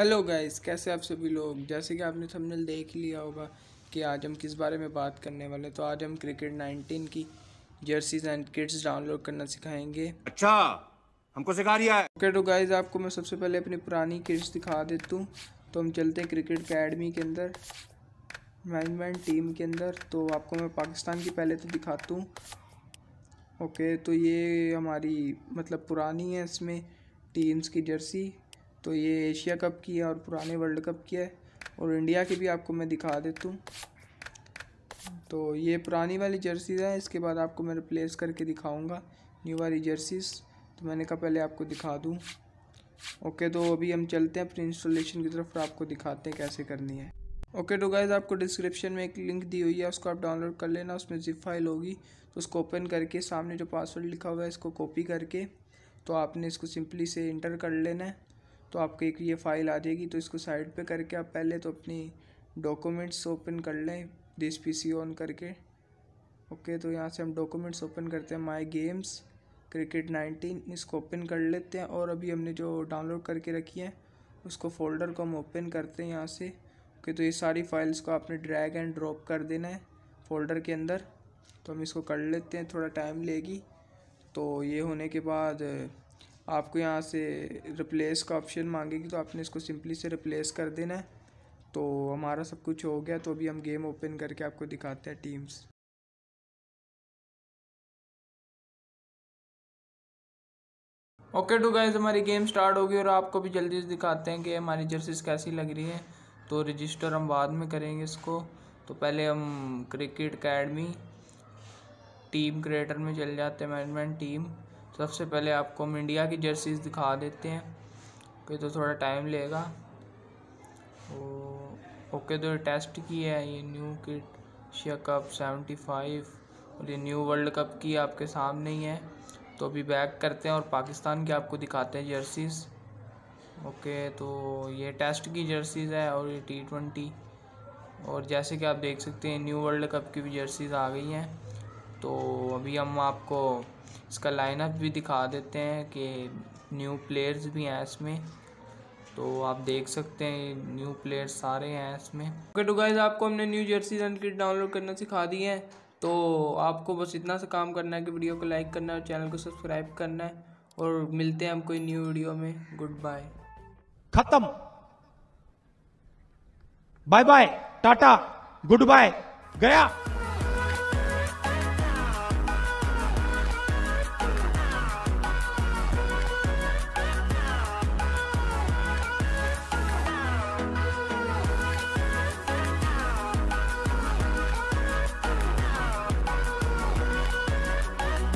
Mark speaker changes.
Speaker 1: hello guys कैसे आप सभी लोग जैसे कि आपने थंबनेल देख लिया होगा कि आज हम किस बारे में बात करने वाले तो आज हम क्रिकेट 19 की जर्सीज एंड किट्स डाउनलोड करना सिखाएंगे अच्छा हमको सिखा रही है ओके तो गाइस आपको मैं सबसे पहले अपनी पुरानी किट्स दिखा देता हूँ तो हम चलते हैं क्रिकेट अकेडमी के अंदर मैनेजमेंट टीम के अंदर तो आपको मैं पाकिस्तान की पहले तो दिखाता हूँ ओके तो ये हमारी मतलब पुरानी है इसमें टीम्स की जर्सी तो ये एशिया कप की है और पुराने वर्ल्ड कप की है और इंडिया की भी आपको मैं दिखा देता हूँ तो ये पुरानी वाली जर्सीज़ है इसके बाद आपको मैं रिप्लेस करके दिखाऊंगा न्यू वाली जर्सीज़ तो मैंने कहा पहले आपको दिखा दूँ ओके तो अभी हम चलते हैं अपनी इंस्टॉलेशन की तरफ और आपको दिखाते हैं कैसे करनी है ओके टू गाइज आपको डिस्क्रिप्शन में एक लिंक दी हुई है उसको आप डाउनलोड कर लेना उसमें जिप फाइल होगी तो उसको ओपन करके सामने जो पासवर्ड लिखा हुआ है इसको कॉपी करके तो आपने इसको सिंपली से इंटर कर लेना है तो आपके एक ये फ़ाइल आ जाएगी तो इसको साइड पे करके आप पहले तो अपनी डॉक्यूमेंट्स ओपन कर लें दिस पीसी ऑन करके ओके तो यहाँ से हम डॉक्यूमेंट्स ओपन करते हैं माई गेम्स क्रिकेट नाइनटीन इसको ओपन कर लेते हैं और अभी हमने जो डाउनलोड करके रखी है उसको फोल्डर को हम ओपन करते हैं यहाँ से ओके तो ये सारी फाइल्स को आपने ड्रैग एंड ड्रॉप कर देना है फोल्डर के अंदर तो हम इसको कर लेते हैं थोड़ा टाइम लेगी तो ये होने के बाद आपको यहाँ से रिप्लेस का ऑप्शन मांगेगी तो आपने इसको सिंपली से रिप्लेस कर देना है तो हमारा सब कुछ हो गया तो अभी हम गेम ओपन करके आपको दिखाते हैं टीम्स
Speaker 2: ओके टू गाइज हमारी गेम स्टार्ट होगी और आपको भी जल्दी से दिखाते हैं कि हमारी जर्सीज कैसी लग रही है तो रजिस्टर हम बाद में करेंगे इसको तो पहले हम क्रिकेट अकेडमी टीम क्रिएटर में चल जाते हैं मैनेजमेंट टीम सबसे पहले आपको हम इंडिया की जर्सीज़ दिखा देते हैं कि तो थोड़ा टाइम लेगा ओके तो टेस्ट की है ये new kit Asia Cup seventy five और ये न्यू वर्ल्ड कप की आपके सामने ही है तो अभी बैक करते हैं और पाकिस्तान की आपको दिखाते हैं जर्सीज़ ओके तो ये टेस्ट की जर्सीज़ है और ये टी ट्वेंटी और जैसे कि आप देख सकते हैं न्यू वर्ल्ड कप की भी जर्सीज़ आ गई हैं तो अभी हम आपको इसका लाइनअप भी दिखा देते हैं कि न्यू प्लेयर्स भी हैं इसमें तो आप देख सकते हैं न्यू प्लेयर्स सारे हैं इसमें ओके टू गाइज आपको हमने new jersey run kit download करना सिखा दी है तो आपको बस इतना सा काम करना है कि वीडियो को लाइक करना है और चैनल को सब्सक्राइब करना है और मिलते हैं हम कोई न्यू वीडियो में गुड बाय खत्म bye bye tata good bye गया